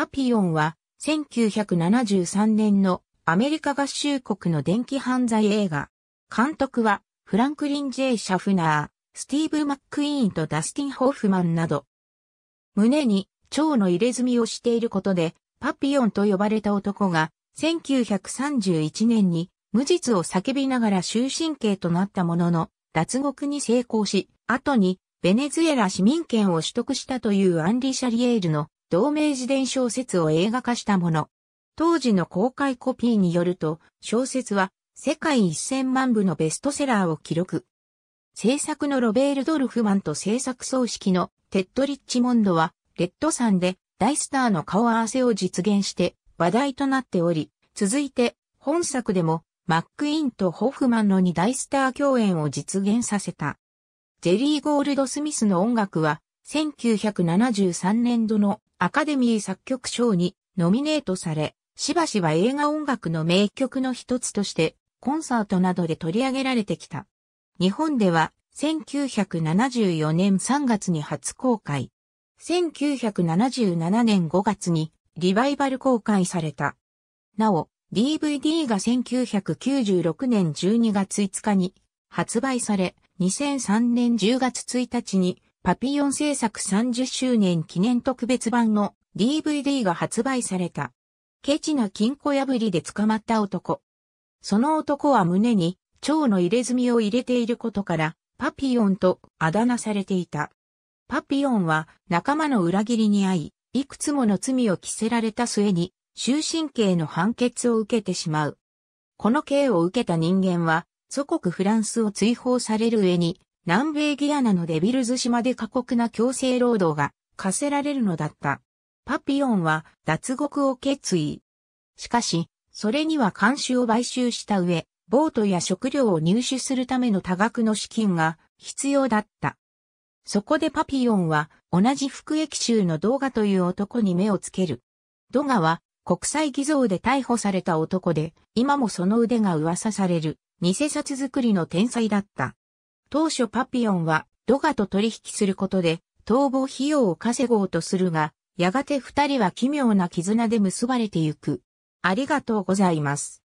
パピオンは、1973年のアメリカ合衆国の電気犯罪映画。監督は、フランクリン・ジェイシャフナー、スティーブ・マックイーンとダスティン・ホーフマンなど。胸に蝶の入れ墨をしていることで、パピオンと呼ばれた男が、1931年に無実を叫びながら終身刑となったものの、脱獄に成功し、後にベネズエラ市民権を取得したというアンリ・シャリエールの同名自伝小説を映画化したもの。当時の公開コピーによると、小説は世界1000万部のベストセラーを記録。制作のロベール・ドルフマンと制作葬式のテッド・リッチモンドは、レッドんで大スターの顔合わせを実現して話題となっており、続いて本作でもマック・インとホフマンの2大スター共演を実現させた。ジェリー・ゴールド・スミスの音楽は1973年度のアカデミー作曲賞にノミネートされ、しばしば映画音楽の名曲の一つとしてコンサートなどで取り上げられてきた。日本では1974年3月に初公開。1977年5月にリバイバル公開された。なお、DVD が1996年12月5日に発売され、2003年10月1日にパピヨン制作30周年記念特別版の DVD が発売された。ケチな金庫破りで捕まった男。その男は胸に蝶の入れ墨を入れていることから、パピヨンとあだ名されていた。パピヨンは仲間の裏切りに遭い、いくつもの罪を着せられた末に、終身刑の判決を受けてしまう。この刑を受けた人間は、祖国フランスを追放される上に、南米ギアナのデビルズ島で過酷な強制労働が課せられるのだった。パピオンは脱獄を決意。しかし、それには監視を買収した上、ボートや食料を入手するための多額の資金が必要だった。そこでパピオンは同じ服役囚の動画という男に目をつける。ドガは国際偽造で逮捕された男で、今もその腕が噂される偽札作りの天才だった。当初パピオンはドガと取引することで逃亡費用を稼ごうとするが、やがて二人は奇妙な絆で結ばれてゆく。ありがとうございます。